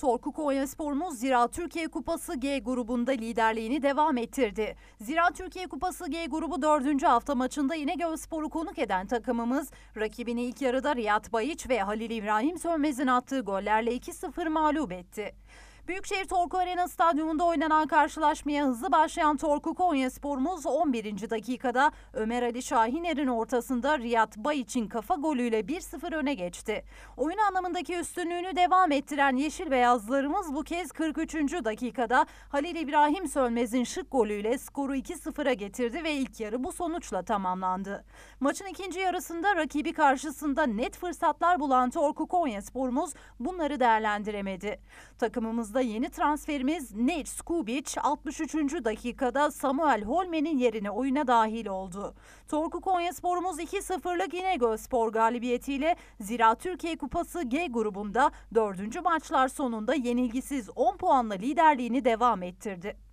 Torku Konyaspor'umuz Zira Türkiye Kupası G grubunda liderliğini devam ettirdi. Zira Türkiye Kupası G grubu dördüncü hafta maçında yine Spor'u konuk eden takımımız rakibini ilk yarıda Riyad Bayiç ve Halil İbrahim Sönmez'in attığı gollerle 2-0 mağlup etti. Büyükşehir Torku Arena Stadyumunda oynanan karşılaşmaya hızlı başlayan Torku Konya sporumuz 11. dakikada Ömer Ali Şahiner'in ortasında Riyad Bayiç'in kafa golüyle 1-0 öne geçti. Oyun anlamındaki üstünlüğünü devam ettiren Yeşil Beyazlarımız bu kez 43. dakikada Halil İbrahim Sönmez'in şık golüyle skoru 2-0'a getirdi ve ilk yarı bu sonuçla tamamlandı. Maçın ikinci yarısında rakibi karşısında net fırsatlar bulan Torku Konya sporumuz bunları değerlendiremedi. Takımımızda hafta yeni transferimiz Neil Skubic 63. dakikada Samuel Holme'nin yerine oyuna dahil oldu. Torku Konyaspor'umuz 2-0'lık İnegöl Spor galibiyetiyle Zira Türkiye Kupası G grubunda 4. maçlar sonunda yenilgisiz 10 puanla liderliğini devam ettirdi.